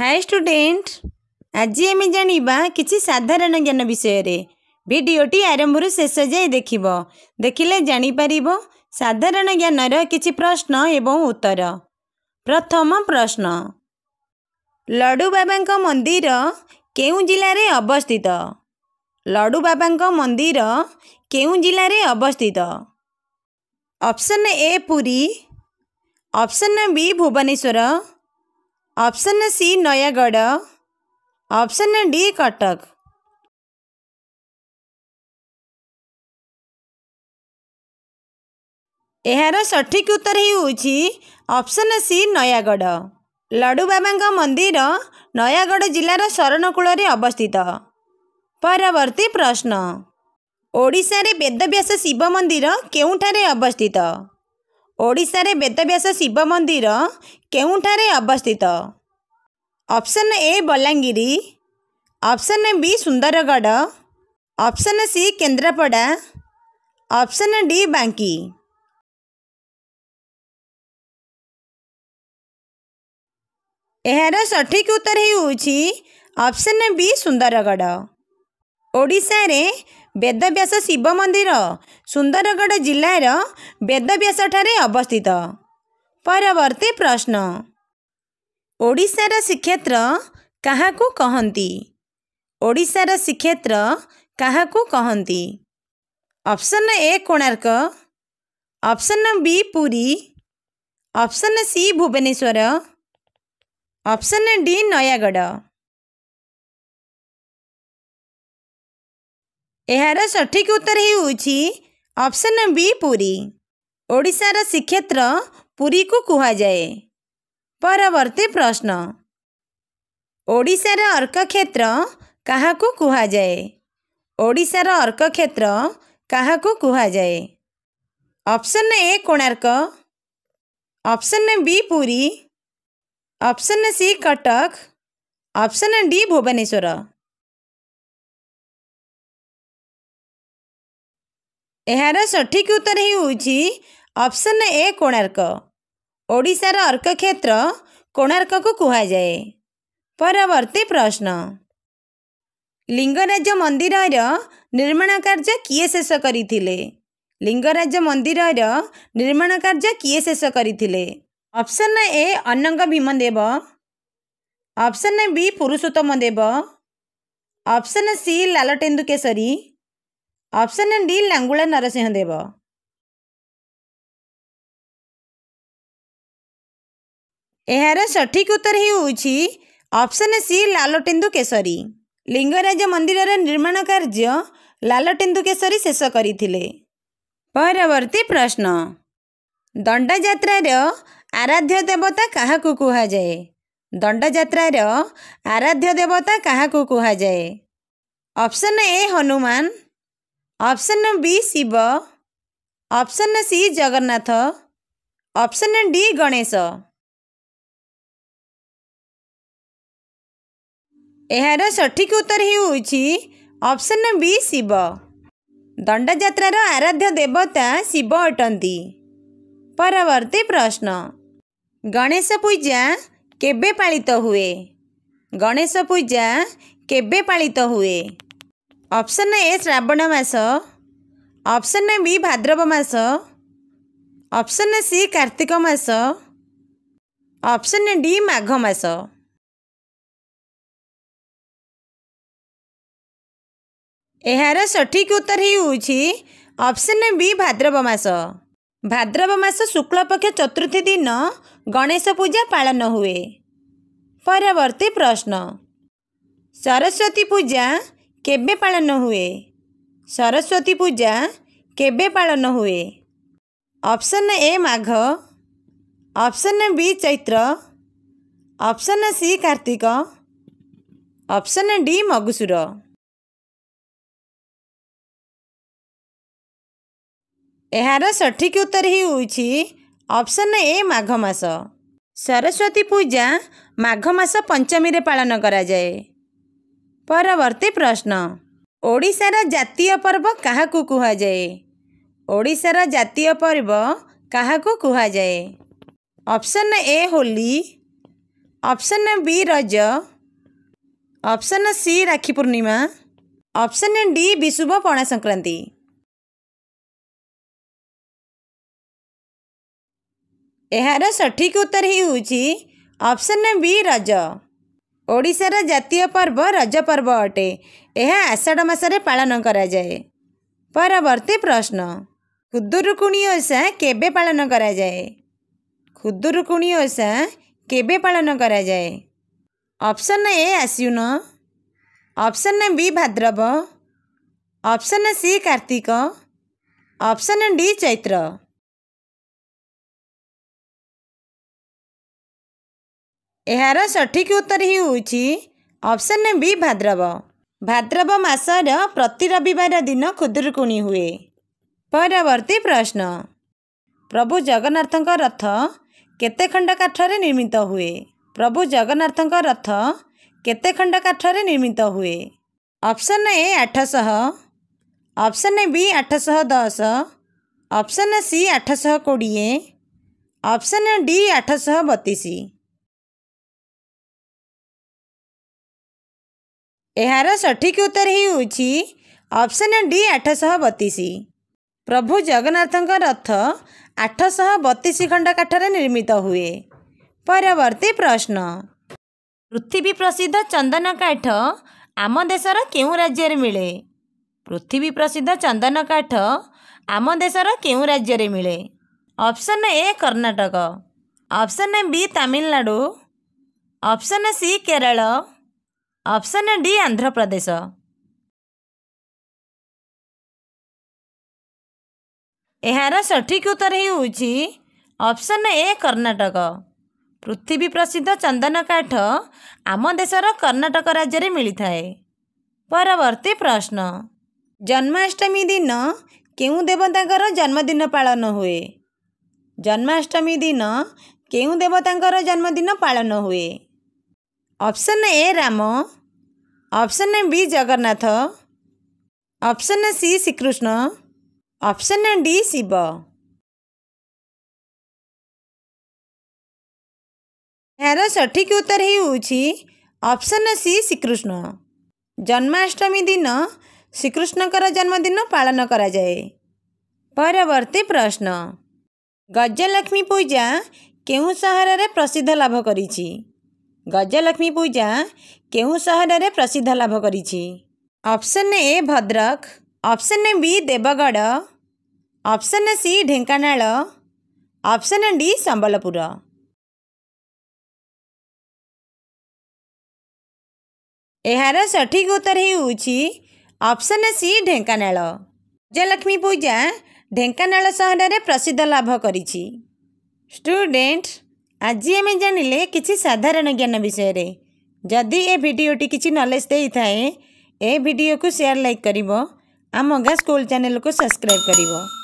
ହାଏ student ଆଜି ଆମେ ଜାଣିବା କିଛି ସାଧାରଣ ଜ୍ଞାନ ବିଷୟରେ ଭିଡ଼ିଓଟି ଆରମ୍ଭରୁ ଶେଷ ଯାଏ ଦେଖିବ ଦେଖିଲେ ଜାଣିପାରିବ ସାଧାରଣ ଜ୍ଞାନର କିଛି ପ୍ରଶ୍ନ ଏବଂ ଉତ୍ତର ପ୍ରଥମ ପ୍ରଶ୍ନ ଲଡ଼ୁବାବାଙ୍କ ମନ୍ଦିର କେଉଁ ଜିଲ୍ଲାରେ ଅବସ୍ଥିତ ଲଡ଼ୁବାବାଙ୍କ ମନ୍ଦିର କେଉଁ ଜିଲ୍ଲାରେ ଅବସ୍ଥିତ option A Puri option B Bhubaneswar option C Nayagarh option D Cuttack ଏହାର ସଠିକ ଉତ୍ତର ହେଉଛି ଅପସନ୍ ସି ନୟାଗଡ଼ ଲଡ଼ୁବାବାଙ୍କ ମନ୍ଦିର ନୟାଗଡ଼ ଜିଲ୍ଲାର ଶରଣକୂଳରେ ଅବସ୍ଥିତ ପରବର୍ତ୍ତୀ ପ୍ରଶ୍ନ ଓଡ଼ିଶାରେ ବେଦବ୍ୟାସ ଶିବ ମନ୍ଦିର କେଉଁଠାରେ ଅବସ୍ଥିତ ଓଡ଼ିଶାରେ ବେଦବ୍ୟାସ ଶିବ ମନ୍ଦିର କେଉଁଠାରେ ଅବସ୍ଥିତ option A Balangir option B Sundargarh option C Kendrapara option D Banki ଏହାର ସଠିକ୍ ଉତ୍ତର ହେଉଛି ଅପ୍ସନ୍ ବି ସୁନ୍ଦରଗଡ଼ ଓଡ଼ିଶାରେ वेदव्यास शिवमन्दिर सुन्दरगढ जेदव्यास अवस्थित परती प्रश्न ओडार श्री क्षेत्र कहाँ कुशार श्री क्षेत्र कहाँ option A Konark option B Puri option C Bhubaneswar option D Nayagarh यार सठिक उत्तर ऑप्शन बी पुरी ओडार श्रीक्षेत्र पुरी को जाए परवर्ती प्रश्न ओडार अर्क क्षेत्र क्या कहुए ओडार अर्क क्षेत्र क्या कहुए option A Konark option B Puri option C Cuttack option D Bhubaneswar ଏହାର ସଠିକ୍ ଉତ୍ତର ହେଉଛି ଅପସନ୍ ଏ କୋଣାର୍କ ଓଡ଼ିଶାର ଅର୍କକ୍ଷେତ୍ର କୋଣାର୍କକୁ କୁହାଯାଏ ପରବର୍ତ୍ତୀ ପ୍ରଶ୍ନ ଲିଙ୍ଗରାଜ ମନ୍ଦିରର ନିର୍ମାଣ କାର୍ଯ୍ୟ କିଏ ଶେଷ କରିଥିଲେ ଲିଙ୍ଗରାଜ ମନ୍ଦିରର ନିର୍ମାଣ କାର୍ଯ୍ୟ କିଏ ଶେଷ କରିଥିଲେ option A Ananga Bhimadeva option B Purushottama Deva option C Lalatendu Keshari option D Langula Narasimhadeva ଏହାର ସଠିକ ଉତ୍ତର ହେଉଛି ଅପସନ୍ ସି ଲାଲଟେନ୍ଦୁ କେଶରୀ ଲିଙ୍ଗରାଜ ମନ୍ଦିରର ନିର୍ମାଣ କାର୍ଯ୍ୟ ଲାଲଟେନ୍ଦୁ କେଶରୀ ଶେଷ କରିଥିଲେ ପରବର୍ତ୍ତୀ ପ୍ରଶ୍ନ ଦଣ୍ଡଯାତ୍ରାର ଆରାଧ୍ୟ ଦେବତା କାହାକୁ କୁହାଯାଏ ଦଣ୍ଡଯାତ୍ରାର ଆରାଧ୍ୟ ଦେବତା କାହାକୁ କୁହାଯାଏ option A Hanuman option B Shiva option C Jagannath option D Ganesh ଏହାର ସଠିକ ଉତ୍ତର ହେଉଛି ଅପସନ୍ ବି ଶିବ ଦଣ୍ଡଯାତ୍ରାର ଆରାଧ୍ୟ ଦେବତା ଶିବ ଅଟନ୍ତି ପରବର୍ତ୍ତୀ ପ୍ରଶ୍ନ ଗଣେଶ ପୂଜା କେବେ ପାଳିତ ହୁଏ ଗଣେଶ ପୂଜା କେବେ ପାଳିତ ହୁଏ अप्सन ए श्रावण मास अप्सन बी भाद्रव मास अप्सन सी कार्तिक मास अप्सन डी माघ मास यहाँ सठिक उत्तर ऑप्शन अप्सन बी भाद्रव मास भाद्रव मास शुक्लपक्ष चतुर्थी दिन गणेश पूजा पालन हे परवर्ती प्रश्न सरस्वती पूजा କେବେ ପାଳନ ହୁଏ ସରସ୍ଵତୀ ପୂଜା କେବେ ପାଳନ ହୁଏ option A Magh option B Chaitra option C Kartik option D Magusira ଏହାର ସଠିକ୍ ଉତ୍ତର ହେଉଛି ଅପ୍ସନ୍ ଏ ମାଘ ମାସ ସରସ୍ଵତୀ ପୂଜା ମାଘ ମାସ ପଞ୍ଚମୀରେ ପାଳନ କରାଯାଏ ପରବର୍ତ୍ତୀ ପ୍ରଶ୍ନ ଓଡ଼ିଶାର ଜାତୀୟ ପର୍ବ କାହାକୁ କୁହାଯାଏ ଓଡ଼ିଶାର ଜାତୀୟ ପର୍ବ କାହାକୁ କୁହାଯାଏ option A Holi option B Raja option C Rakhi Purnima option D Bishuba Pana Sankranti ଏହାର ସଠିକ୍ ଉତ୍ତର ହେଉଛି ଅପ୍ସନ୍ ବି ରଜ ଓଡ଼ିଶାର ଜାତୀୟ ପର୍ବ ରଜ ପର୍ବ ଅଟେ ଏହା ଆଷାଢ଼ ମାସରେ ପାଳନ କରାଯାଏ ପରବର୍ତ୍ତୀ ପ୍ରଶ୍ନ ଖୁଦୁରୁକୁଣି ଓଷା କେବେ ପାଳନ କରାଯାଏ ଖୁଦୁରୁକୁଣୀ ଓଷା କେବେ ପାଳନ କରାଯାଏ option A Ashwin option B Bhadraba option C Kartik option D Chaitra ଏହାର ସଠିକ ଉତ୍ତର ହେଉଛି ଅପସନ୍ ବି ଭାଦ୍ରବ ଭାଦ୍ରବ ମାସର ପ୍ରତି ରବିବାର ଦିନ ଖୁଦୁରୁକୁଣି ହୁଏ ପରବର୍ତ୍ତୀ ପ୍ରଶ୍ନ ପ୍ରଭୁ ଜଗନ୍ନାଥଙ୍କ ରଥ କେତେ ଖଣ୍ଡ କାଠରେ ନିର୍ମିତ ହୁଏ ପ୍ରଭୁ ଜଗନ୍ନାଥଙ୍କ ରଥ କେତେ ଖଣ୍ଡ କାଠରେ ନିର୍ମିତ ହୁଏ ଅପସନ୍ ଏ ଆଠଶହ ଅପସନ୍ ବି ଆଠଶହ ଦଶ ଅପସନ୍ ସି ଆଠଶହ କୋଡ଼ିଏ ଅପସନ୍ ଡି ଆଠଶହ ବତିଶ ଏହାର ସଠିକ୍ ଉତ୍ତର ହେଉଛି ଅପସନ୍ ଡି ଆଠଶହ ବତିଶ ପ୍ରଭୁ ଜଗନ୍ନାଥଙ୍କ ରଥ ଆଠଶହ ବତିଶ ଖଣ୍ଡ କାଠରେ ନିର୍ମିତ ହୁଏ ପରବର୍ତ୍ତୀ ପ୍ରଶ୍ନ ପୃଥିବୀ ପ୍ରସିଦ୍ଧ ଚନ୍ଦନ କାଠ ଆମ ଦେଶର କେଉଁ ରାଜ୍ୟରେ ମିଳେ ପୃଥିବୀ ପ୍ରସିଦ୍ଧ ଚନ୍ଦନ କାଠ ଆମ ଦେଶର କେଉଁ ରାଜ୍ୟରେ ମିଳେ option A Karnataka option B Tamil Nadu option C Kerala option D Andhra Pradesh ଏହାର ସଠିକ ଉତ୍ତର ହେଉଛି ଅପସନ୍ ଏ କର୍ଣ୍ଣାଟକ ପୃଥିବୀ ପ୍ରସିଦ୍ଧ ଚନ୍ଦନ କାଠ ଆମ ଦେଶର କର୍ଣ୍ଣାଟକ ରାଜ୍ୟରେ ମିଳିଥାଏ ପରବର୍ତ୍ତୀ ପ୍ରଶ୍ନ ଜନ୍ମାଷ୍ଟମୀ ଦିନ କେଉଁ ଦେବତାଙ୍କର ଜନ୍ମଦିନ ପାଳନ ହୁଏ ଜନ୍ମାଷ୍ଟମୀ ଦିନ କେଉଁ ଦେବତାଙ୍କର ଜନ୍ମଦିନ ପାଳନ ହୁଏ option A Ram option B Jagannath option C Shri Krishna option D Shiva ଏହାର ସଠିକ ଉତ୍ତର ହେଉଛି ଅପ୍ସନ୍ ସି ଶ୍ରୀକୃଷ୍ଣ ଜନ୍ମାଷ୍ଟମୀ ଦିନ ଶ୍ରୀକୃଷ୍ଣଙ୍କର ଜନ୍ମଦିନ ପାଳନ କରାଯାଏ ପରବର୍ତ୍ତୀ ପ୍ରଶ୍ନ ଗଜଲକ୍ଷ୍ମୀ ପୂଜା କେଉଁ ସହରରେ ପ୍ରସିଦ୍ଧ ଲାଭ କରିଛି ଗଜଲକ୍ଷ୍ମୀ ପୂଜା କେଉଁ ସହରରେ ପ୍ରସିଦ୍ଧ ଲାଭ କରିଛି option A Bhadrak option B Deogarh option C Dhenkanal option D Sambalpur ଏହାର ସଠିକ ଉତ୍ତର ହେଉଛି ଅପସନ୍ ସି ଢେଙ୍କାନାଳ ଗଜଲକ୍ଷ୍ମୀ ପୂଜା ଢେଙ୍କାନାଳ ସହରରେ ପ୍ରସିଦ୍ଧ ଲାଭ କରିଛି ଷ୍ଟୁଡ଼େଣ୍ଟ आज आम जान जानले कि साधारण ज्ञान विषय जदि ए भिडटी कि नलेज दे थाए ए भिडियो को शेयर लाइक कर आम गाँ स्कूल चैनल को सब्सक्राइब कर